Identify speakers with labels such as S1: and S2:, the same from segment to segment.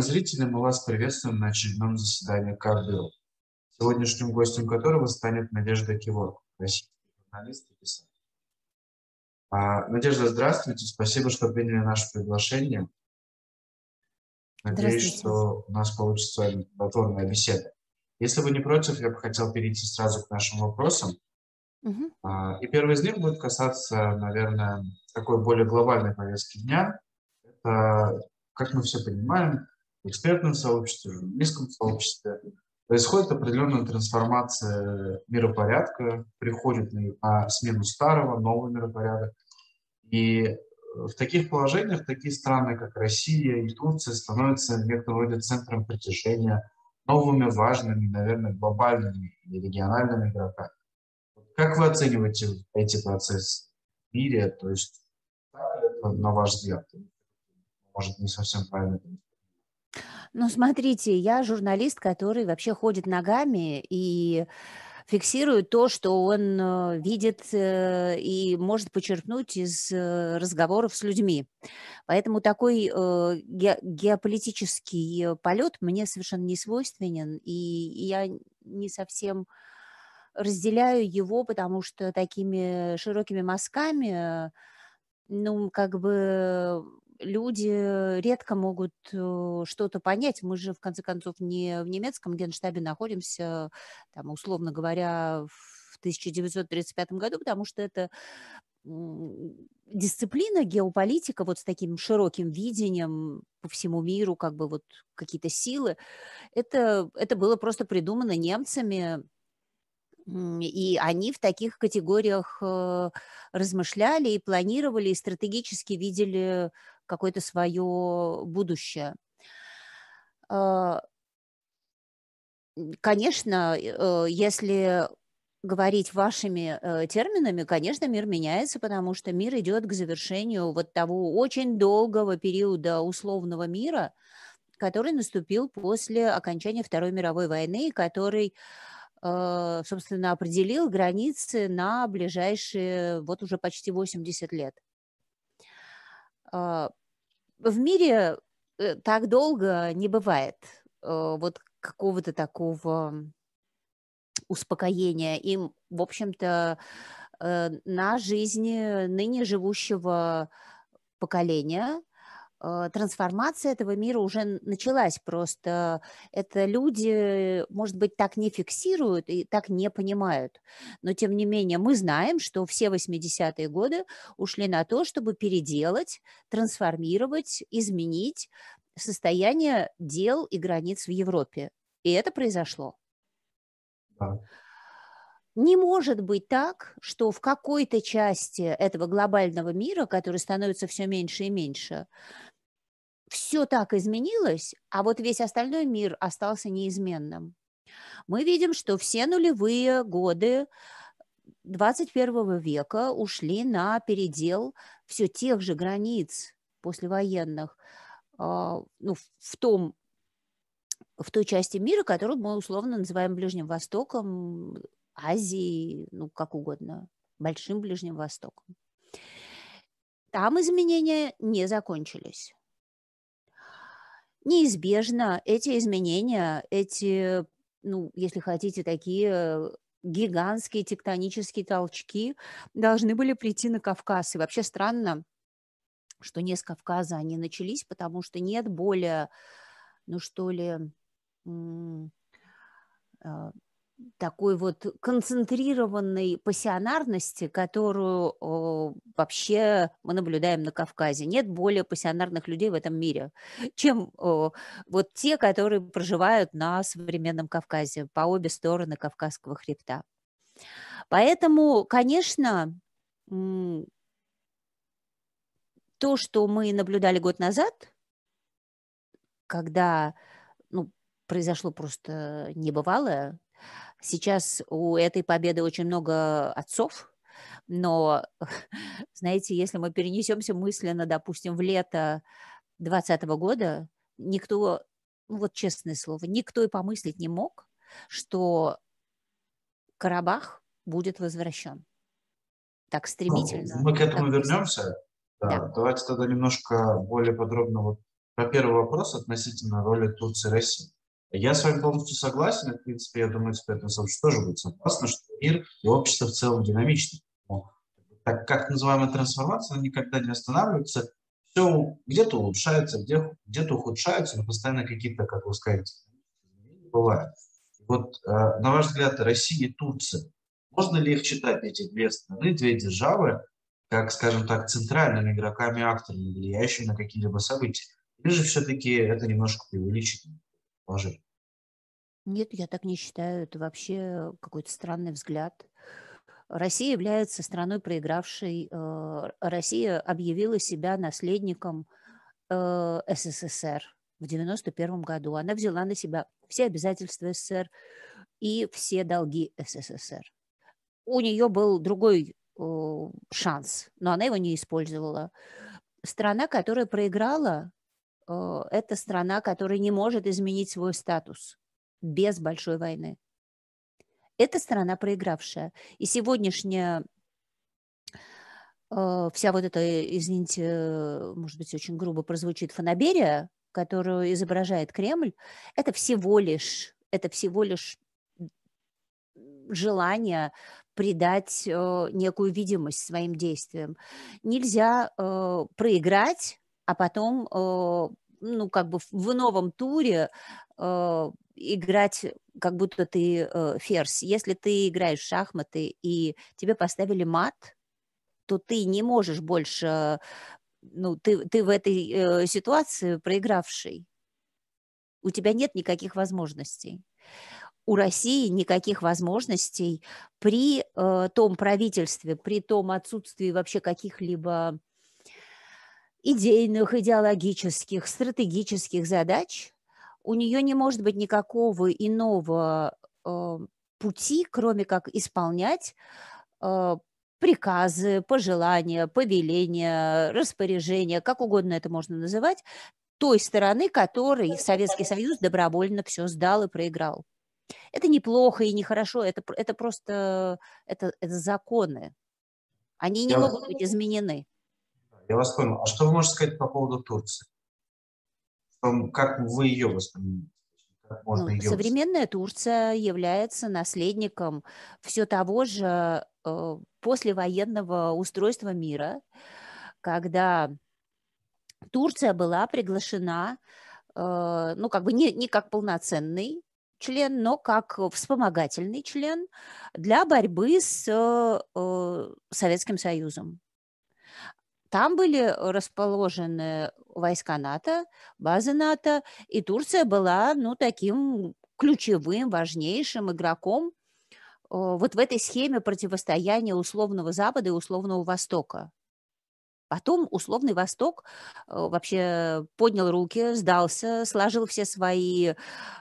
S1: Уважаемые зрители, мы вас приветствуем на очередном заседании КАРДИО, сегодняшним гостем которого станет Надежда Кивор, российский журналист и писатель. А, Надежда, здравствуйте, спасибо, что приняли наше приглашение. Надеюсь, что у нас получится с плодотворная беседа. Если вы не против, я бы хотел перейти сразу к нашим вопросам. Угу. А, и первый из них будет касаться, наверное, такой более глобальной повестки дня. Это, как мы все понимаем, экспертном сообществе, в журналистском сообществе, происходит определенная трансформация миропорядка, приходит на смену старого, новый миропорядок. И э, в таких положениях такие страны, как Россия и Турция, становятся некоторым вроде центром притяжения новыми, важными, наверное, глобальными и региональными игроками. Как вы оцениваете эти процессы в мире? То есть, на ваш взгляд, может, не совсем правильно
S2: ну, смотрите, я журналист, который вообще ходит ногами и фиксирует то, что он э, видит э, и может почерпнуть из э, разговоров с людьми. Поэтому такой геополитический полет мне совершенно не свойственен, и я не совсем разделяю его, потому что такими широкими мазками ну, как бы люди редко могут э, что-то понять. Мы же, в конце концов, не в немецком генштабе находимся, там, условно говоря, в 1935 году, потому что это дисциплина геополитика вот с таким широким видением по всему миру, как бы вот какие-то силы, это, это было просто придумано немцами, и они в таких категориях э, размышляли и планировали, и стратегически видели какое-то свое будущее. Э, конечно, э, если говорить вашими э, терминами, конечно, мир меняется, потому что мир идет к завершению вот того очень долгого периода условного мира, который наступил после окончания Второй мировой войны, который, собственно, определил границы на ближайшие вот уже почти 80 лет в мире э, так долго не бывает э, вот какого-то такого успокоения. и, в общем-то, э, на жизни ныне живущего поколения Э, трансформация этого мира уже началась просто. Это люди, может быть, так не фиксируют и так не понимают. Но, тем не менее, мы знаем, что все 80-е годы ушли на то, чтобы переделать, трансформировать, изменить состояние дел и границ в Европе. И это произошло. Да. Не может быть так, что в какой-то части этого глобального мира, который становится все меньше и меньше, все так изменилось, а вот весь остальной мир остался неизменным. Мы видим, что все нулевые годы 21 века ушли на передел все тех же границ послевоенных, а, ну, в том в той части мира, которую мы условно называем Ближним Востоком, Азией, ну, как угодно, Большим Ближним Востоком. Там изменения не закончились. Неизбежно эти изменения, эти, ну, если хотите, такие гигантские тектонические толчки должны были прийти на Кавказ. И вообще странно, что не с Кавказа они начались, потому что нет более, ну что ли, э, такой вот концентрированной пассионарности, которую о, вообще мы наблюдаем на Кавказе. Нет более пассионарных людей в этом мире, чем о, вот те, которые проживают на современном Кавказе, по обе стороны Кавказского хребта. Поэтому, конечно, то, что мы наблюдали год назад, когда ну, произошло просто небывалое, Сейчас у этой победы очень много отцов, но, знаете, если мы перенесемся мысленно, допустим, в лето 2020 года, никто, ну вот честное слово, никто и помыслить не мог, что Карабах будет возвращен так ну, стремительно. Ну, мы к этому вернемся.
S1: Да. да. Давайте тогда немножко более подробно вот по первому вопросу относительно роли Турции и России. Я с вами полностью согласен, в принципе, я думаю, экспертное сообщество тоже будет согласно, что мир и общество в целом динамичны. так как называемая трансформация, она никогда не останавливается, все где-то улучшается, где, где-то ухудшается, но постоянно какие-то, как вы сказали, бывают. Вот, э, на ваш взгляд, Россия и Турция, можно ли их читать, эти две страны, две державы, как, скажем так, центральными игроками-акторами, влияющими на какие-либо события? Или же все-таки это немножко преувеличено? положили.
S2: Нет, я так не считаю. Это вообще какой-то странный взгляд. Россия является страной проигравшей. Э, Россия объявила себя наследником э, СССР в 1991 году. Она взяла на себя все обязательства СССР и все долги СССР. У нее был другой э, шанс, но она его не использовала. Страна, которая проиграла, Э, это страна, которая не может изменить свой статус без большой войны. Это страна проигравшая. И сегодняшняя э, вся вот эта, извините, может быть, очень грубо прозвучит фанаберия, которую изображает Кремль, это всего лишь, это всего лишь желание придать э, некую видимость своим действиям. Нельзя проиграть, а потом ну, как бы в новом туре э, играть, как будто ты э, ферзь. Если ты играешь в шахматы и тебе поставили мат, то ты не можешь больше, ну, ты, ты в этой э, ситуации проигравший. У тебя нет никаких возможностей. У России никаких возможностей при э, том правительстве, при том отсутствии вообще каких-либо идейных, идеологических, стратегических задач, у нее не может быть никакого иного э, пути, кроме как исполнять э, приказы, пожелания, повеления, распоряжения, как угодно это можно называть, той стороны, которой Советский Союз добровольно все сдал и проиграл. Это неплохо и нехорошо, это, это просто это, это законы. Они не Я... могут быть изменены.
S1: Я вас понял. А что вы можете сказать по поводу Турции? Как вы ее воспринимаете? ну, Современная
S2: Турция является наследником все того же э, послевоенного устройства мира, когда Турция была приглашена, э, ну как бы не, не как полноценный член, но как вспомогательный член для борьбы с э, э Советским Союзом. Там были расположены войска НАТО, базы НАТО, и Турция была ну, таким ключевым, важнейшим игроком э, вот в этой схеме противостояния условного Запада и условного Востока. Потом условный Восток э, вообще поднял руки, сдался, сложил все свои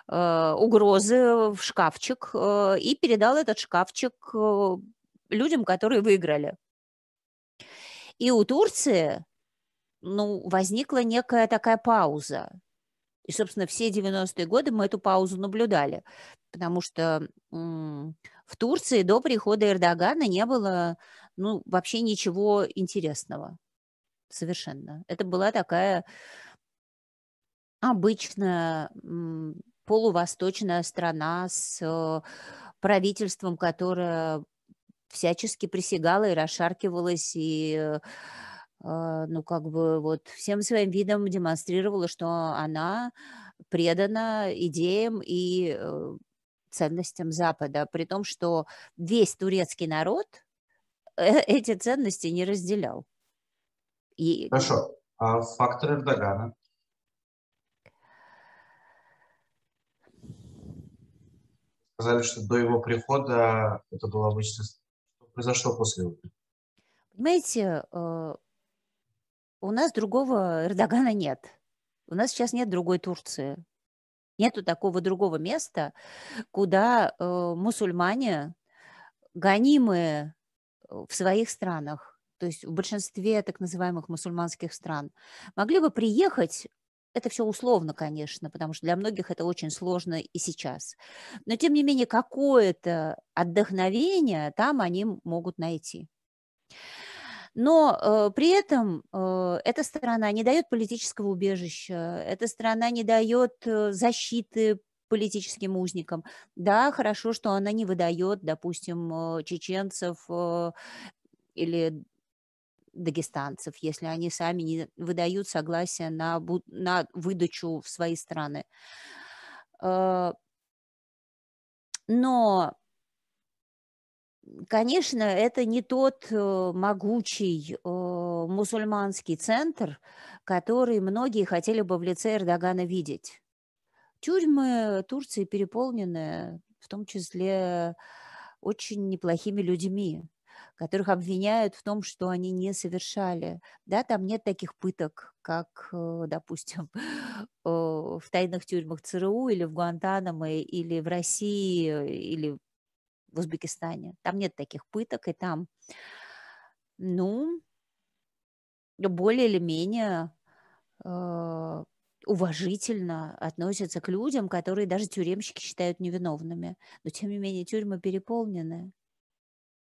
S2: э, угрозы в шкафчик э, и передал этот шкафчик э, людям, которые выиграли. И у Турции ну, возникла некая такая пауза. И, собственно, все 90-е годы мы эту паузу наблюдали, потому что в Турции до прихода Эрдогана не было ну, вообще ничего интересного совершенно. Это была такая обычная полувосточная страна с э, правительством, которое всячески присягала и расшаркивалась, и э, а, ну, как бы вот всем своим видом демонстрировала, что она предана идеям и э, ценностям Запада, при том, что весь турецкий народ э, эти ценности не разделял.
S1: И... Хорошо. А фактор Эрдогана? Сказали, что до его прихода это был обычный произошло после выборов?
S2: Понимаете, э, у нас другого Эрдогана нет. У нас сейчас нет другой Турции. Нету такого другого места, куда э, мусульмане, гонимые э, в своих странах, то есть в большинстве так называемых мусульманских стран, могли бы приехать это все условно, конечно, потому что для многих это очень сложно и сейчас. Но, тем не менее, какое-то отдохновение там они могут найти. Но э, при этом э, эта страна не дает политического убежища, эта страна не дает э, защиты политическим узникам. Да, хорошо, что она не выдает, допустим, э, чеченцев э, или дагестанцев, если они сами не выдают согласие на, на выдачу в свои страны. Э, но, конечно, это не тот э, могучий э, мусульманский центр, который многие хотели бы в лице Эрдогана видеть. Тюрьмы Турции переполнены, в том числе очень неплохими людьми, которых обвиняют в том, что они не совершали. Да, там нет таких пыток, как, э, допустим, в тайных тюрьмах ЦРУ или в Гуантанамо, или в России, или в Узбекистане. Там нет таких пыток, и там, ну, более или менее э, уважительно относятся к людям, которые даже тюремщики считают невиновными. Но, тем не менее, тюрьмы переполнены.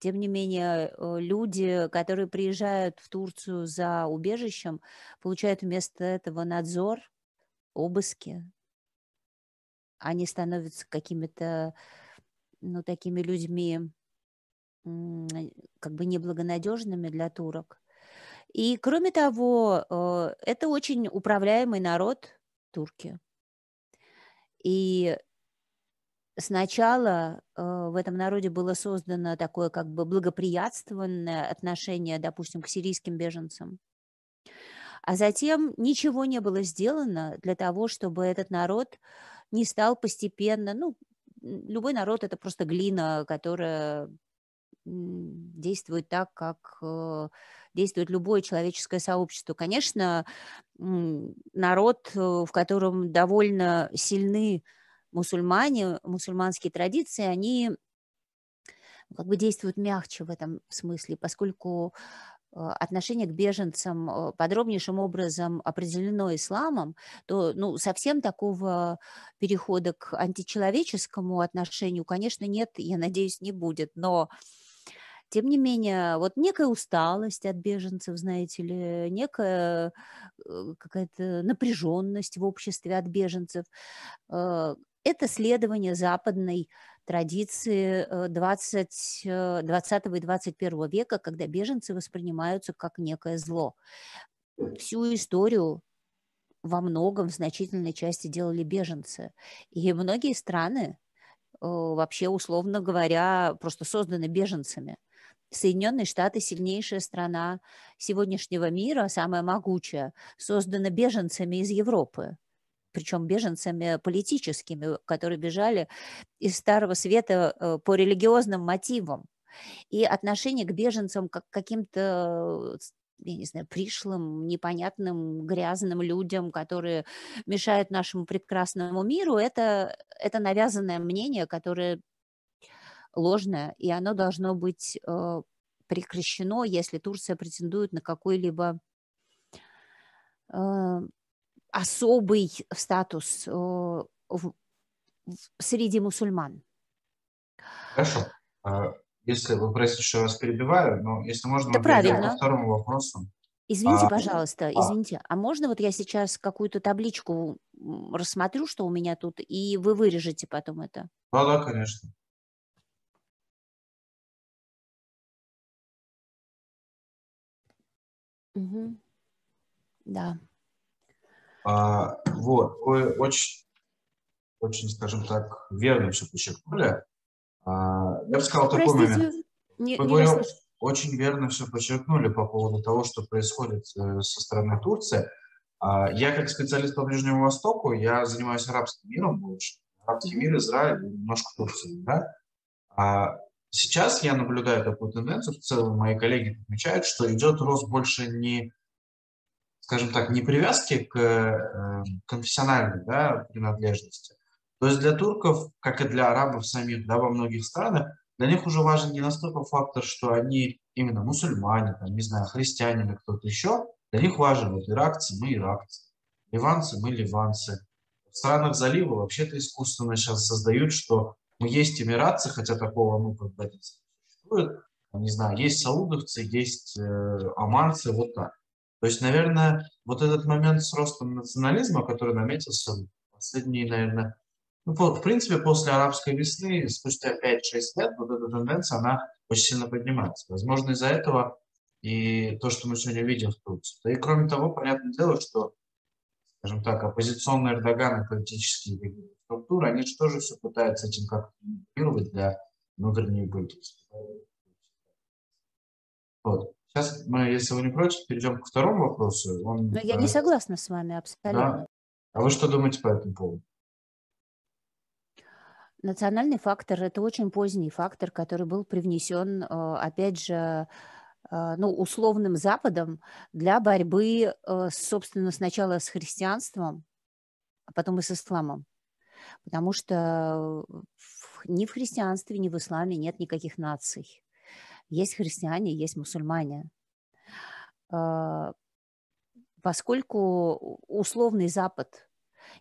S2: Тем не менее, э, люди, которые приезжают в Турцию за убежищем, получают вместо этого надзор, обыски. Они становятся какими-то, ну, такими людьми, э, как бы неблагонадежными для турок. И, кроме того, э, это очень управляемый народ, турки. И сначала э, в этом народе было создано такое как бы благоприятственное отношение, допустим, к сирийским беженцам. А затем ничего не было сделано для того, чтобы этот народ не стал постепенно, ну, любой народ это просто глина, которая действует так, как э, действует любое человеческое сообщество. Конечно, народ, э, в котором довольно сильны мусульмане, мусульманские традиции, они ну, как бы действуют мягче в этом смысле, поскольку э, отношение к беженцам э, подробнейшим образом определено исламом, то ну, совсем такого перехода к античеловеческому отношению, конечно, нет, я надеюсь, не будет. Но, тем не менее, вот некая усталость от беженцев, знаете ли, некая э, какая-то напряженность в обществе от беженцев, это следование западной традиции 20, э, 20 э, и 21 века, когда беженцы воспринимаются как некое зло. Всю историю во многом, в значительной части делали беженцы. И многие страны э, вообще, условно говоря, просто созданы беженцами. Соединенные Штаты – сильнейшая страна сегодняшнего мира, а самая могучая, создана беженцами из Европы причем беженцами политическими, э, которые бежали из Старого Света э, по религиозным мотивам. И отношение к беженцам как к каким-то э, я не знаю, пришлым, непонятным, грязным людям, которые мешают нашему прекрасному миру, это, это навязанное мнение, которое ложное, и оно должно быть э, прекращено, если Турция претендует на какой-либо особый статус э, в, среди мусульман.
S1: Хорошо. А, если вы просите, что я вас перебиваю, но если можно, да мы правильно. ко второму вопросу. Извините, а, пожалуйста, а.
S2: извините, а можно вот я сейчас какую-то табличку рассмотрю, что у меня тут, и вы вырежете потом это?
S1: Да, да, конечно. Угу. Да. А, вот, очень, очень, скажем так, верно все подчеркнули. А, я бы сказал Простите, такой момент. Не, Вы не говорю, очень верно все подчеркнули по поводу того, что происходит э, со стороны Турции. А, я как специалист по Ближнему Востоку, я занимаюсь арабским миром больше. Арабский мир, Израиль, немножко Турции, да? А, сейчас я наблюдаю такую тенденцию, в целом мои коллеги отмечают, что идет рост больше не скажем так, не привязки к э, конфессиональной да, принадлежности. То есть для турков, как и для арабов самих, да, во многих странах, для них уже важен не настолько фактор, что они именно мусульмане, там, не знаю, христиане или кто-то еще, для них важен вот иракцы, мы иракцы, ливанцы, мы ливанцы. В странах залива вообще-то искусственно сейчас создают, что мы ну, есть эмиратцы, хотя такого, ну, как бы, не знаю, есть саудовцы, есть э, оманцы, вот так. То есть, наверное, вот этот момент с ростом национализма, который наметился последние, наверное, ну, в принципе, после арабской весны, спустя 5-6 лет, вот эта тенденция, она очень сильно поднимается. Возможно, из-за этого и то, что мы сегодня видим в Турции. Да и кроме того, понятное дело, что, скажем так, оппозиционные Эрдоганы, политические структуры, они же тоже все пытаются этим как-то манипулировать для внутренней политики. Вот. Сейчас мы, если вы не против, перейдем ко второму вопросу. Он, Но ну, я э, не
S2: согласна с вами абсолютно. Да?
S1: А вы что думаете по этому поводу?
S2: Национальный фактор – это очень поздний фактор, который был привнесен, э, опять же, э, ну, условным Западом для борьбы, собственно, сначала с христианством, а потом и с исламом. Потому что ни в христианстве, ни в исламе нет никаких наций. Есть христиане, есть мусульмане. А, поскольку условный Запад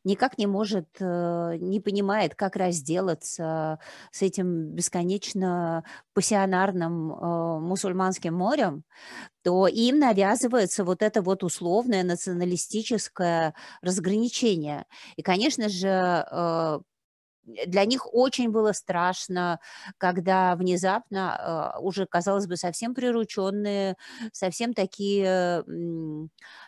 S2: никак не может, э, не понимает, как разделаться с этим бесконечно пассионарным э, мусульманским морем, то им навязывается вот это вот условное националистическое разграничение. И, конечно же, э, Э, для них очень было страшно, когда внезапно э, уже, казалось бы, совсем прирученные, совсем такие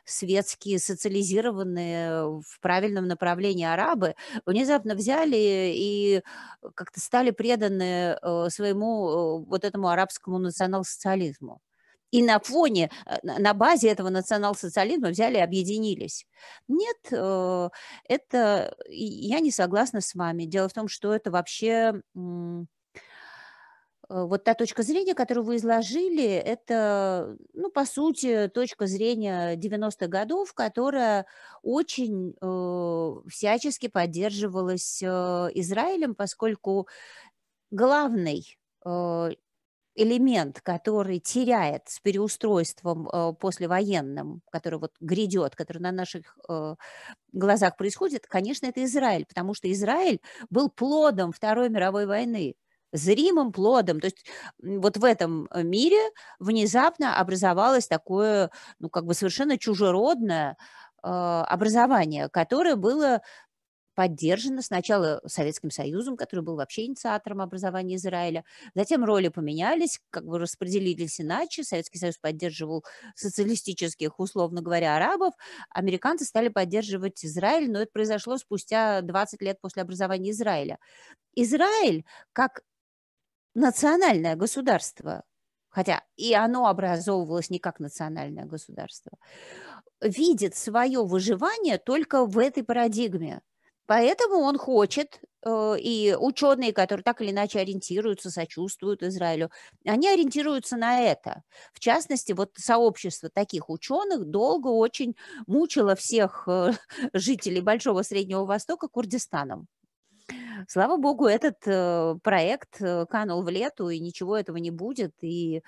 S2: светские, социализированные в правильном направлении арабы, внезапно взяли и как-то стали преданы э, своему вот этому арабскому национал-социализму и на фоне, э, на базе этого национал-социализма взяли и объединились. Нет, э, это я не согласна с вами. Дело в том, что это вообще э, вот та точка зрения, которую вы изложили, это, ну, по сути, точка зрения 90-х годов, которая очень э, всячески поддерживалась э, Израилем, поскольку главный элемент, который теряет с переустройством э, послевоенным, который вот грядет, который на наших э, глазах происходит, конечно, это Израиль, потому что Израиль был плодом Второй мировой войны, зримым плодом. То есть вот в этом э, мире внезапно образовалось такое, ну, как бы совершенно чужеродное э, образование, которое было поддержано сначала Советским Союзом, который был вообще инициатором образования Израиля, затем роли поменялись, как бы распределились иначе, Советский Союз поддерживал социалистических, условно говоря, арабов, американцы стали поддерживать Израиль, но это произошло спустя 20 лет после образования Израиля. Израиль как национальное государство, хотя и оно образовывалось не как национальное государство, видит свое выживание только в этой парадигме – Поэтому он хочет, э, и ученые, которые так или иначе ориентируются, сочувствуют Израилю, они ориентируются на это. В частности, вот сообщество таких ученых долго очень мучило всех э, жителей Большого Среднего Востока Курдистаном. Слава богу, этот э, проект канул в лету, и ничего этого не будет. И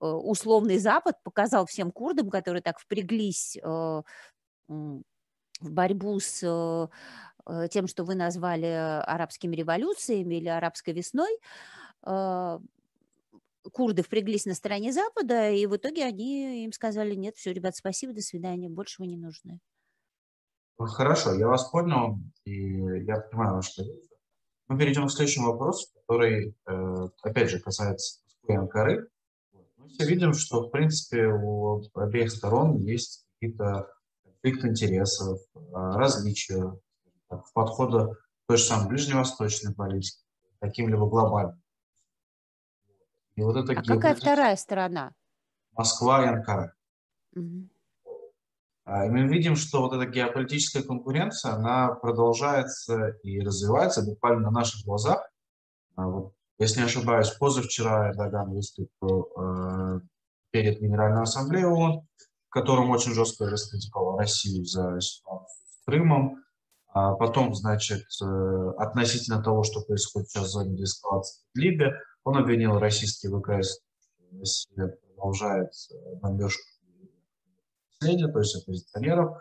S2: условный Запад показал всем курдам, которые так впряглись в борьбу с Э, тем, что вы назвали э, арабскими революциями или арабской весной, а, курды впряглись на стороне Запада, и в итоге они им сказали, нет, все, ребят, спасибо, до свидания, больше вы не нужны.
S1: Хорошо, я вас понял, и я понимаю ваш позицию. Мы перейдем к следующему вопросу, который, э, опять же, касается Москвы и Анкары. Мы все видим, что, в принципе, у обеих сторон есть какие-то конфликт интересов, а, различия в подходу той же самой ближневосточной политики, каким-либо глобальным. И вот это а геополитика... какая
S2: вторая сторона?
S1: Москва и Анкара. Угу. мы видим, что вот эта геополитическая конкуренция, она продолжается и развивается буквально на наших глазах. А, если не ошибаюсь, позавчера Эрдоган выступил а, перед Генеральной Ассамблеей ООН, в котором очень жестко раскритиковал Россию за ситуацию с Крымом, а потом, значит, э, относительно того, что происходит сейчас в зоне деэскалации в Либе, он обвинил российские ВКС, Россия продолжает э, бомбежку наследия, то есть оппозиционеров.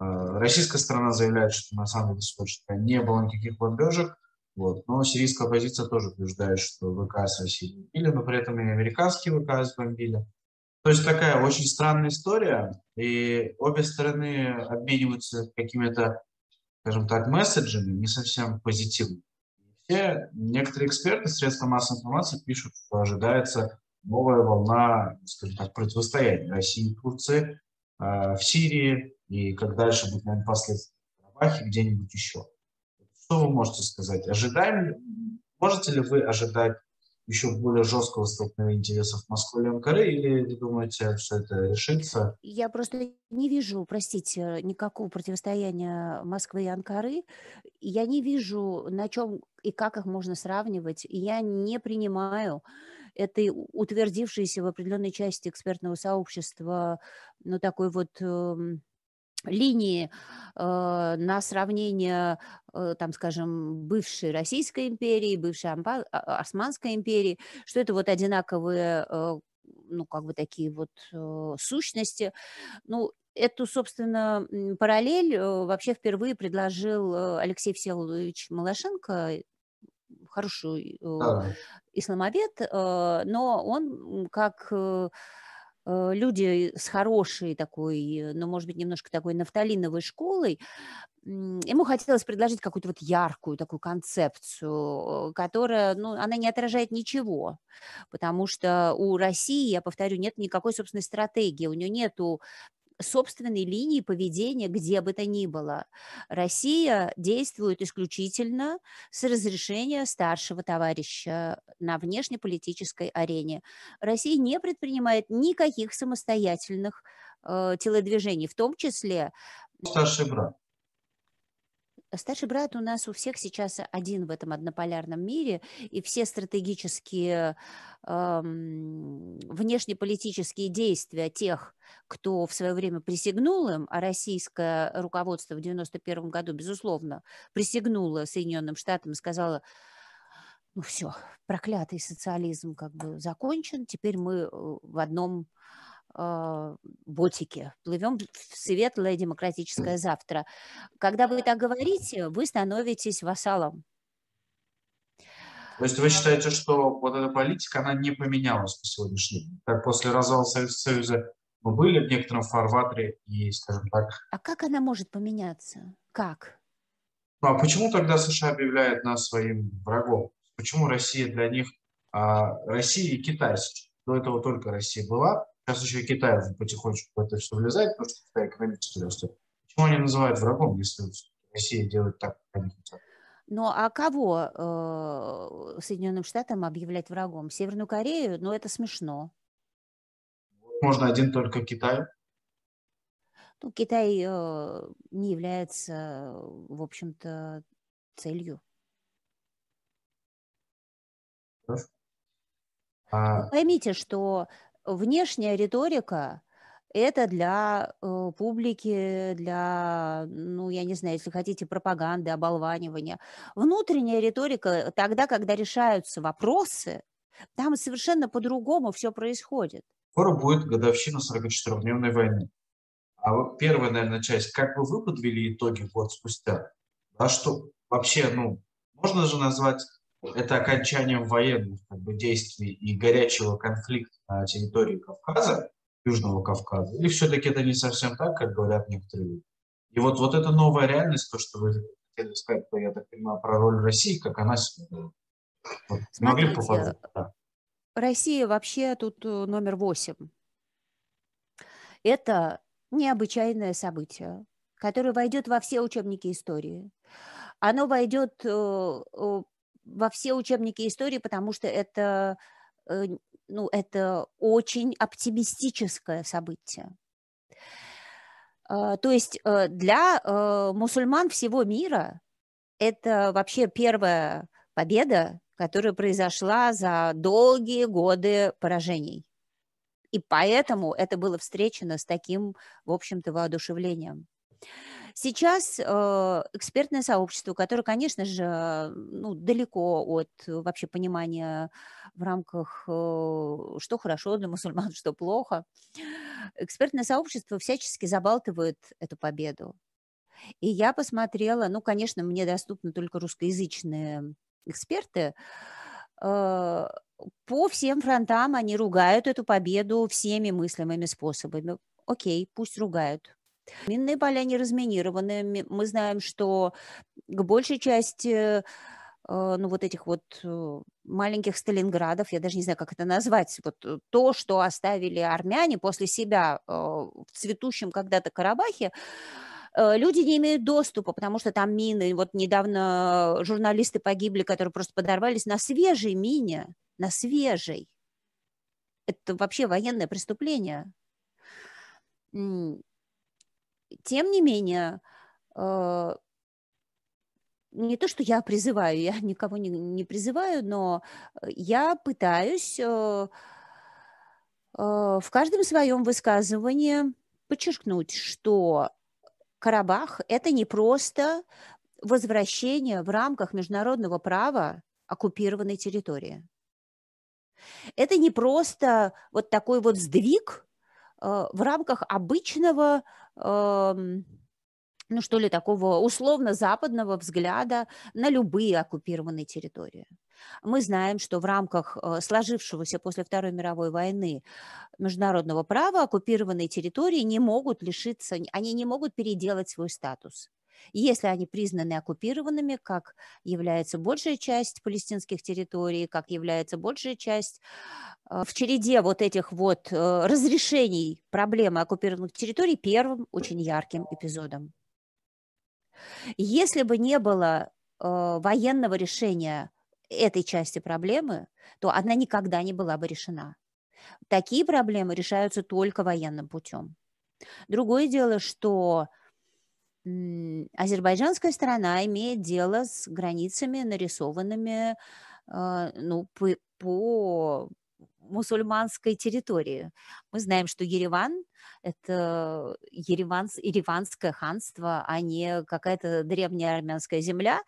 S1: Э, российская сторона заявляет, что на самом деле Сочи не было никаких бомбежек, вот. но сирийская оппозиция тоже утверждает, что ВКС России не но при этом и американские ВКС бомбили.
S2: То есть такая очень
S1: странная история, и обе стороны обмениваются какими-то скажем так, месседжами, не совсем позитивными. Все некоторые эксперты средства массовой информации пишут, что ожидается новая волна, скажем так, противостояния России и Турции э, в Сирии, и как дальше будет, наверное, последствия в Карабахе, где-нибудь еще. Что вы можете сказать? Ожидаем, можете ли вы ожидать еще более жесткого столкновения интересов Москвы и Анкары или вы думаете, что это решится?
S2: Я просто не вижу, простите, никакого противостояния Москвы и Анкары. Я не вижу, на чем и как их можно сравнивать. Я не принимаю этой утвердившейся в определенной части экспертного сообщества, ну, такой вот эм, линии э, на сравнение, э, там, скажем, бывшей Российской империи, бывшей а, Османской империи, что это вот одинаковые, э, ну, как бы такие вот сущности. Ну, эту, собственно, параллель вообще впервые предложил Алексей Всеволодович Малашенко, хороший да. исламовед, но он как Э, люди с хорошей такой, ну, может быть, немножко такой нафталиновой школой, ему хотелось предложить какую-то вот яркую такую концепцию, э, которая, ну, она не отражает ничего, потому что у России, я повторю, нет никакой собственной стратегии, у нее нету собственной линии поведения, где бы то ни было. Россия действует исключительно с разрешения старшего товарища на внешнеполитической арене. Россия не предпринимает никаких самостоятельных э, телодвижений, в том числе... Старший брат. Старший брат у нас у всех сейчас один в этом однополярном мире, и все стратегические эм, внешнеполитические действия тех, кто в свое время присягнул им, а российское руководство в 1991 году, безусловно, присягнуло Соединенным Штатам и сказала, ну все, проклятый социализм как бы закончен, теперь мы э, в одном а, ботики, плывем в светлое демократическое завтра. Когда вы так говорите, вы становитесь вассалом.
S1: То есть вы считаете, что вот эта политика, она не поменялась по сегодняшний день? Так после развала Советского Союза мы были в некотором фарватере и, скажем так...
S2: А как она может поменяться? Как?
S1: Ну, а почему тогда США объявляют нас своим врагом? Почему Россия для них... А, Россия и Китай, до этого только Россия была, сейчас еще и Китай уже потихонечку в это все влезает, потому что Китай экономически растет. Почему они называют врагом, если Россия делает так, как они
S2: Ну а кого э, Соединенным Штатам объявлять врагом? Северную Корею? Ну это смешно.
S1: Можно один только Китай.
S2: Ну, Китай э, не является, в общем-то, целью. А... Ну, поймите, что внешняя риторика это для э, публики, для, ну, я не знаю, если хотите, пропаганды, оболванивания. Внутренняя риторика тогда, когда решаются вопросы, там совершенно по-другому все происходит.
S1: Скоро будет годовщина 44-дневной войны. А вот первая, наверное, часть, как бы вы подвели итоги год спустя? А что вообще, ну, можно же назвать это окончанием военных как бы, действий и горячего конфликта на территории Кавказа, Южного Кавказа, или все-таки это не совсем так, как говорят некоторые люди? И вот, вот эта новая реальность, то, что вы хотели сказать, я так понимаю, про роль России, как она сегодня. Вот, Смотрите, попасть?
S2: Россия вообще тут э, номер восемь. Это необычайное событие, которое войдет во все учебники истории. Оно войдет э, э, во все учебники истории, потому что это, э, ну, это очень оптимистическое событие. А, то есть э, для э, мусульман всего мира это вообще первая победа, которая произошла за долгие годы поражений. И поэтому это было встречено с таким, в общем-то, воодушевлением. Сейчас э, экспертное сообщество, которое, конечно же, э, ну, далеко от э, вообще понимания в рамках, э, что хорошо для мусульман, что плохо, экспертное сообщество всячески забалтывает эту победу. И я посмотрела, ну, конечно, мне доступны только русскоязычные эксперты, э, по всем фронтам они ругают эту победу всеми мыслимыми способами. Окей, пусть ругают, Минные поля не разминированы. Мы знаем, что к большей части э, ну, вот этих вот э, маленьких Сталинградов, я даже не знаю, как это назвать, вот э, то, что оставили армяне после себя в цветущем когда-то Карабахе, люди не имеют доступа, потому что там мины. Вот недавно журналисты погибли, которые просто подорвались на свежей мине, на свежей. Это вообще военное преступление тем не менее, э, не то, что я призываю, я никого не, не призываю, но я пытаюсь э, э, в каждом своем высказывании подчеркнуть, что Карабах – это не просто возвращение в рамках международного права оккупированной территории. Это не просто вот такой вот сдвиг в рамках обычного Эм, ну что ли, такого условно-западного взгляда на любые оккупированные территории. Мы знаем, что в рамках э, сложившегося после Второй мировой войны международного права оккупированные территории не могут лишиться, они не могут переделать свой статус если они признаны оккупированными, как является большая часть палестинских территорий, как является большая часть э, в череде вот этих вот э, разрешений проблемы оккупированных территорий первым очень ярким эпизодом. Если бы не было э, военного решения этой части проблемы, то она никогда не была бы решена. Такие проблемы решаются только военным путем. Другое дело, что азербайджанская сторона имеет дело с границами, нарисованными а, ну, по, по мусульманской территории. Мы знаем, что Ереван – это Ереван, ереванское ханство, а не какая-то древняя армянская земля.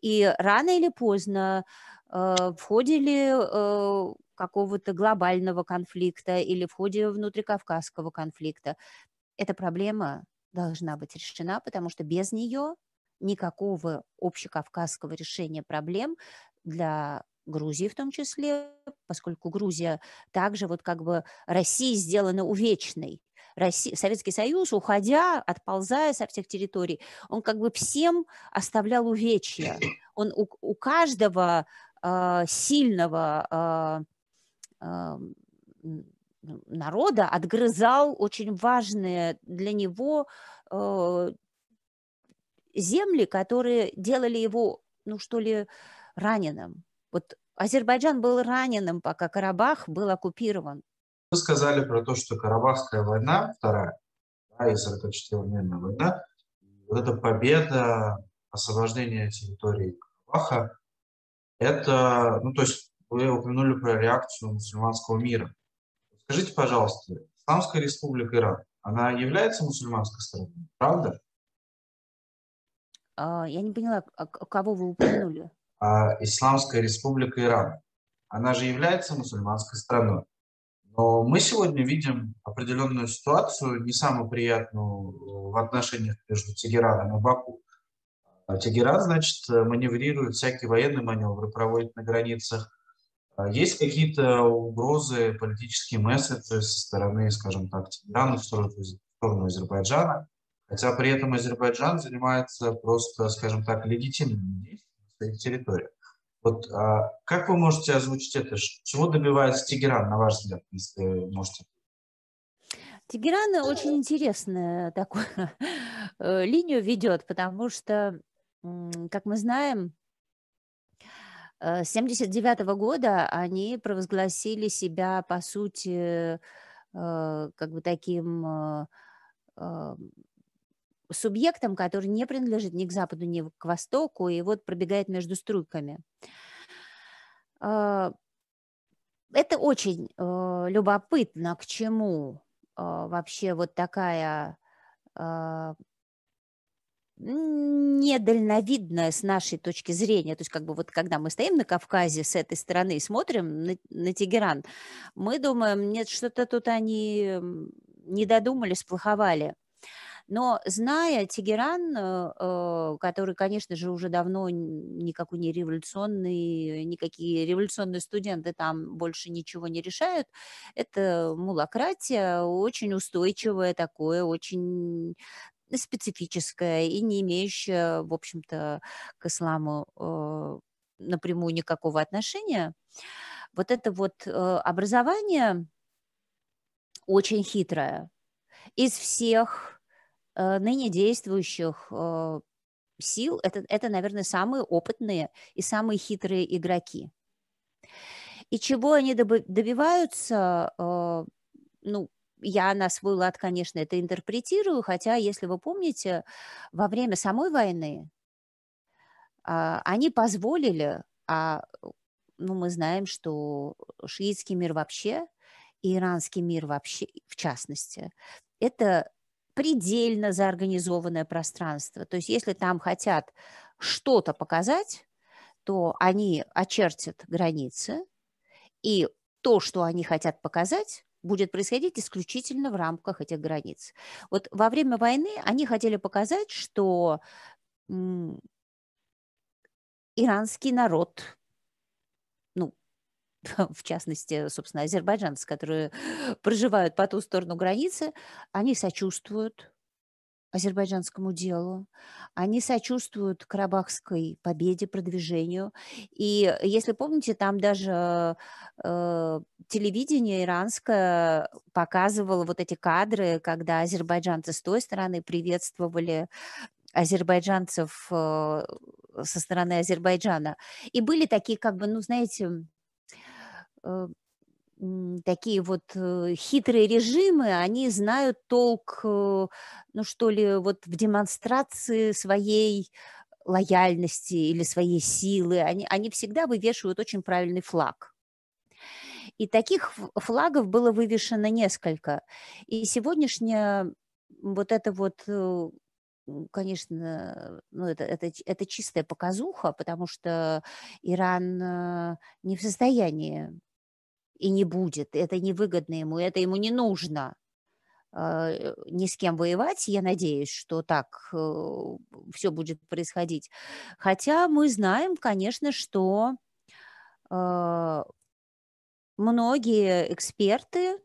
S2: И рано или поздно а, в ходе ли, а, какого-то глобального конфликта или в ходе внутрикавказского конфликта эта проблема должна быть решена, потому что без нее никакого общекавказского решения проблем для Грузии в том числе, поскольку Грузия также вот как бы России сделана увечной. Россия, Советский Союз, уходя, отползая со всех территорий, он как бы всем оставлял увечья. Он у, у каждого э, сильного э, э, народа отгрызал очень важные для него э, земли, которые делали его, ну что ли, раненым. Вот Азербайджан был раненым, пока Карабах был оккупирован.
S1: Вы сказали про то, что Карабахская война, вторая, да, и 44-дневная война, вот эта победа, освобождение территории Карабаха, это, ну то есть вы упомянули про реакцию мусульманского мира. Скажите, пожалуйста, Исламская республика Иран, она является мусульманской страной, правда?
S2: А, я не поняла, а кого вы упомянули?
S1: А, Исламская республика Иран, она же является мусульманской страной. Но мы сегодня видим определенную ситуацию, не самую приятную э, в отношениях между Тегераном и Баку. А Тегеран, значит, маневрирует, всякие военные маневры проводит на границах а есть какие-то угрозы, политические месседжи со стороны, скажем так, Тегерана в сторону Азербайджана, хотя при этом Азербайджан занимается просто, скажем так, легитимными действиями на своей территории. Вот а, как вы можете озвучить это? Чего добивается Тегеран, на ваш взгляд, если можете?
S2: Тегеран очень интересную такую э, линию ведет, потому что, как мы знаем, Э, с 79 -го года они провозгласили себя, по сути, э, как бы таким э, субъектом, который не принадлежит ни к Западу, ни к Востоку, и вот пробегает между струйками. Это очень любопытно, к чему вообще вот такая недальновидная с нашей точки зрения. То есть как бы вот когда мы стоим на Кавказе с этой стороны и смотрим на, на Тегеран, мы думаем, нет, что-то тут они не додумали, сплоховали. Но зная Тегеран, э, э, который, конечно же, уже давно никакой не революционный, никакие революционные студенты там больше ничего не решают, это мулакратия, очень устойчивое такое, очень специфическая и не имеющая, в общем-то, к исламу э, напрямую никакого отношения. Вот это вот э, образование очень хитрое. Из всех э, ныне действующих сил это, это, наверное, самые опытные и самые хитрые игроки. И чего они добиваются, ну, я на свой лад, конечно, это интерпретирую, хотя, если вы помните, во время самой войны а, они позволили, а ну, мы знаем, что шиитский мир вообще и иранский мир вообще, в частности, это предельно заорганизованное пространство. То есть если там хотят что-то показать, то они очертят границы, и то, что они хотят показать, будет происходить исключительно в рамках этих границ. Вот во время войны они хотели показать, что иранский народ, ну, в частности, собственно, азербайджанцы, которые проживают по ту сторону границы, они сочувствуют, азербайджанскому делу, они сочувствуют карабахской победе, продвижению. И если помните, там даже э, телевидение иранское показывало вот эти кадры, когда азербайджанцы с той стороны приветствовали азербайджанцев э, со стороны Азербайджана. И были такие, как бы, ну, знаете, э, такие вот э, хитрые режимы, они знают толк, э, ну что ли, вот в демонстрации своей лояльности или своей силы. Они, они всегда вывешивают очень правильный флаг. И таких флагов было вывешено несколько. И сегодняшняя вот это вот э, конечно, ну, это, это, это чистая показуха, потому что Иран не в состоянии и не будет, это невыгодно ему, это ему не нужно а, э, ни с кем воевать, я надеюсь, что так э, все будет происходить. Хотя мы знаем, конечно, что а, многие эксперты,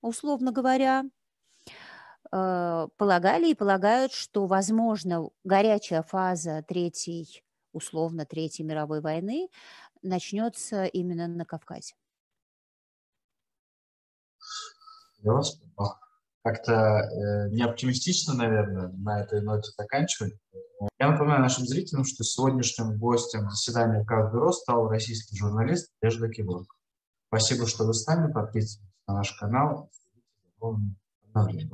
S2: условно говоря, а, полагали и полагают, что, возможно, горячая фаза третьей, условно, Третьей мировой войны начнется именно на Кавказе.
S1: звезд. Как-то э, не оптимистично, наверное, на этой ноте заканчивать. Я напоминаю нашим зрителям, что сегодняшним гостем заседания Казбюро стал российский журналист Надежда Киворг. Спасибо, что вы с нами. Подписывайтесь на наш канал. Обновления.